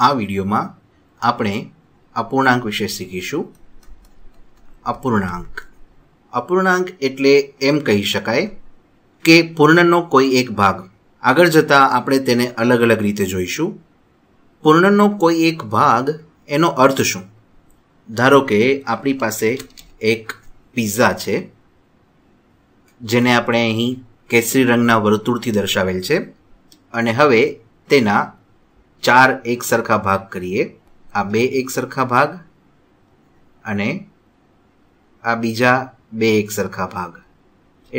આ વિડીયોમાં આપણે અપૂર્ણાંક વિશે શીખીશું અપૂર્ણાંક અપૂર્ણાંક એટલે એમ કહી શકાય કે પૂર્ણનો કોઈ એક ભાગ આગળ જતાં આપણે તેને અલગ અલગ રીતે જોઈશું પૂર્ણનો કોઈ એક ભાગ એનો અર્થ શું ધારો કે આપણી પાસે એક પિઝા છે જેને આપણે અહીં કેસરી રંગના વર્તુળથી દર્શાવેલ છે અને હવે તેના ચાર એક સરખા ભાગ કરીએ આ બે એક સરખા ભાગ અને આ બીજા બે એક સરખા ભાગ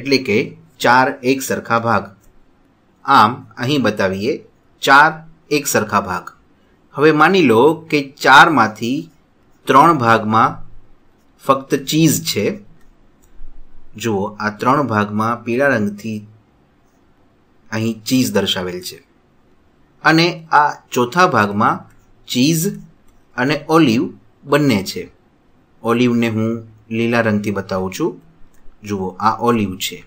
એટલે કે ચાર એક સરખા ભાગ આમ અહીં બતાવીએ ચાર એક સરખા ભાગ હવે માની લો કે ચારમાંથી ત્રણ ભાગમાં ફક્ત ચીઝ છે જુઓ આ ત્રણ ભાગમાં પીળા રંગથી અહીં ચીઝ દર્શાવેલ છે અને આ ચોથા ભાગમાં ચીઝ અને ઓલિવ બંને છે ઓલિવને હું લીલા રંગથી બતાવું છું જુઓ આ ઓલિવ છે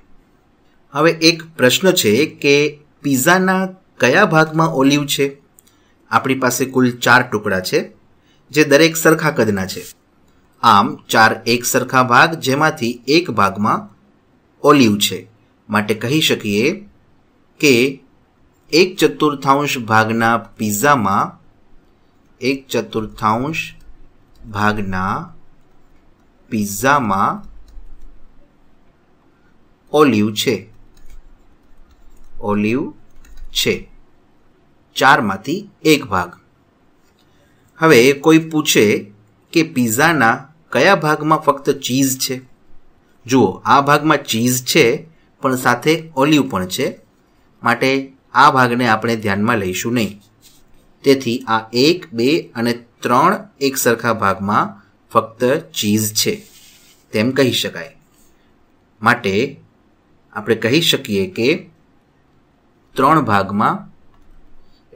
હવે એક પ્રશ્ન છે કે પિઝાના કયા ભાગમાં ઓલિવ છે આપણી પાસે કુલ ચાર ટુકડા છે જે દરેક સરખા કદના છે આમ ચાર એક સરખા ભાગ જેમાંથી એક ભાગમાં ઓલિવ છે માટે કહી શકીએ કે એક ચતુર્થાંશ ભાગના પિઝામાં એક ચતુર્થાંશ ભાગના પિઝામાં ઓલિવ છે ઓલિવ છે ચારમાંથી એક ભાગ હવે કોઈ પૂછે કે પીઝાના કયા ભાગમાં ફક્ત ચીઝ છે જુઓ આ ભાગમાં ચીઝ છે પણ સાથે ઓલિવ પણ છે માટે આ ભાગને આપણે ધ્યાનમાં લઈશું નહીં તેથી આ એક બે અને ત્રણ એક સરખા ભાગમાં ફક્ત ચીઝ છે તેમ કહી શકાય માટે આપણે કહી શકીએ કે ત્રણ ભાગમાં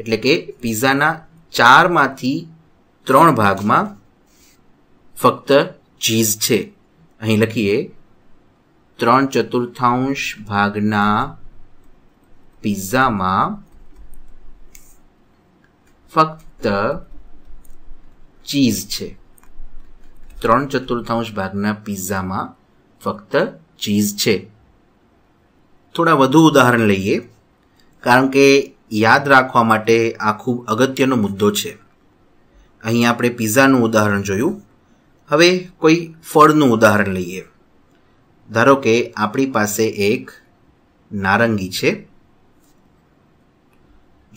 એટલે કે પિઝાના ચારમાંથી ત્રણ ભાગમાં ફક્ત ચીઝ છે અહીં લખીએ ત્રણ ચતુર્થાંશ ભાગના પિઝામાં ફક્ત ચીઝ છે ત્રણ ચતુર્થાંશ ભાગના પિઝામાં ફક્ત ચીઝ છે થોડા વધુ ઉદાહરણ લઈએ કારણ કે યાદ રાખવા માટે આ ખૂબ અગત્યનો મુદ્દો છે અહીં આપણે પિઝાનું ઉદાહરણ જોયું હવે કોઈ ફળનું ઉદાહરણ લઈએ ધારો કે આપણી પાસે એક નારંગી છે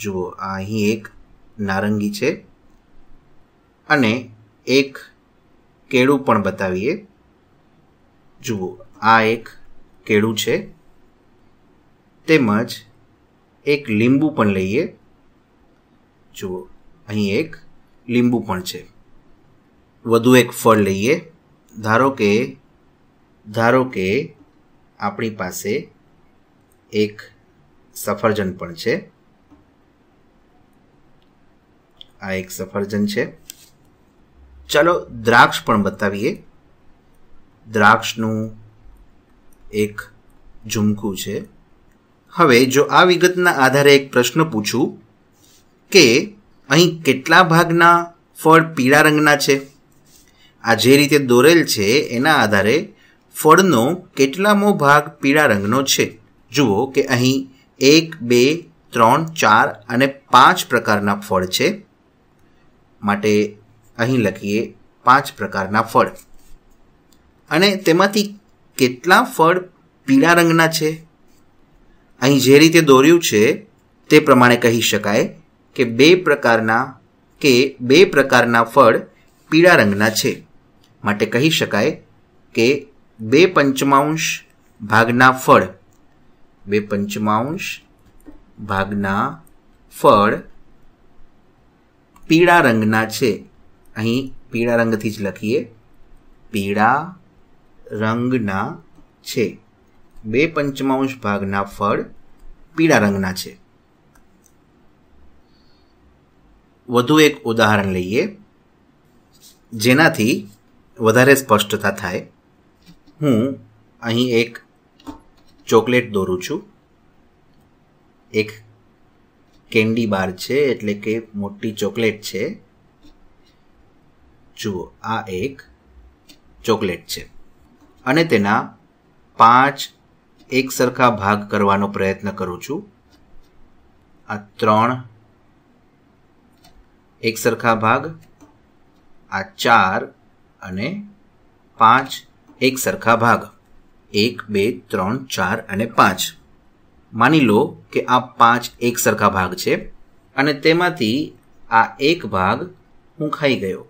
જુઓ આ અહીં એક નારંગી છે અને એક કેળું પણ બતાવીએ જુઓ આ એક કેળું છે તેમજ એક લીંબુ પણ લઈએ જુઓ અહીં એક લીંબુ પણ છે વધુ એક ફળ લઈએ ધારો કે ધારો કે આપણી પાસે એક સફરજન પણ છે આ એક સફરજન છે ચાલો દ્રાક્ષ પણ બતાવીએ દ્રાક્ષનું એક ઝુમકું છે હવે જો આ વિગતના આધારે એક પ્રશ્ન પૂછું કે અહીં કેટલા ભાગના ફળ પીળા રંગના છે આ જે રીતે દોરેલ છે એના આધારે ફળનો કેટલામો ભાગ પીળા રંગનો છે જુઓ કે અહીં એક બે ત્રણ ચાર અને પાંચ પ્રકારના ફળ છે માટે અહીં લખીએ પાંચ પ્રકારના ફળ અને તેમાંથી કેટલા ફળ પીળા રંગના છે અહીં જે રીતે દોર્યું છે તે પ્રમાણે કહી શકાય કે બે પ્રકારના કે બે પ્રકારના ફળ પીળા રંગના છે માટે કહી શકાય કે બે પંચમાંશ ભાગના ફળ બે પંચમાંશ ભાગના ફળ પીળા રંગના છે અહીં પીળા રંગથી જ લખીએ પીળા રંગના છે બે પંચમાંશ ભાગના ફળ પીળા રંગના છે વધુ એક ઉદાહરણ લઈએ જેનાથી વધારે સ્પષ્ટતા થાય હું અહીં એક ચોકલેટ દોરું છું એક કેન્ડી બાર છે એટલે કે મોટી ચોકલેટ છે જુઓ આ એક ચોકલેટ છે અને તેના પાંચ એક સરખા ભાગ કરવાનો પ્રયત્ન કરું છું આ ત્રણ એક સરખા ભાગ આ ચાર અને પાંચ એક સરખા ભાગ એક બે ત્રણ ચાર અને પાંચ માની લો કે આ પાંચ એક સરખા ભાગ છે અને તેમાંથી આ એક ભાગ હું ખાઈ ગયો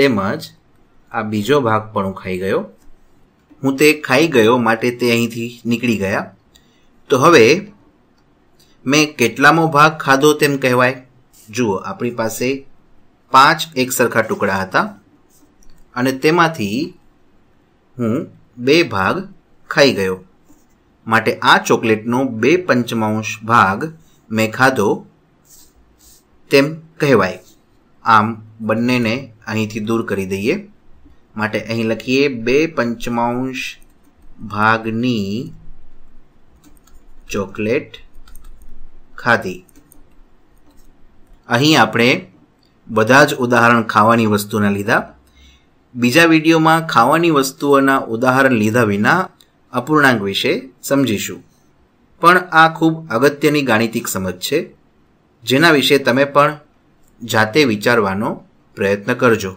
તેમજ આ બીજો ભાગ પણ હું ખાઈ ગયો હું તે ખાઈ ગયો માટે તે અહીંથી નીકળી ગયા તો હવે મેં કેટલામો ભાગ ખાધો તેમ કહેવાય જુઓ આપણી પાસે પાંચ એક સરખા ટુકડા હતા અને તેમાંથી હું બે ભાગ ખાઈ ગયો માટે આ ચોકલેટનો બે પંચમાંશ ભાગ મેં ખાધો તેમ કહેવાય આમ બંનેને અહીંથી દૂર કરી દઈએ માટે અહીં લખીએ બે પંચમાંશ ભાગની ચોકલેટ ખાધી અહીં આપણે બધા જ ઉદાહરણ ખાવાની વસ્તુના લીધા બીજા વિડીયોમાં ખાવાની વસ્તુઓના ઉદાહરણ લીધા વિના અપૂર્ણાંક વિશે સમજીશું પણ આ ખૂબ અગત્યની ગાણિતિક સમજ છે જેના વિશે તમે પણ જાતે વિચારવાનો પ્રયત્ન કરજો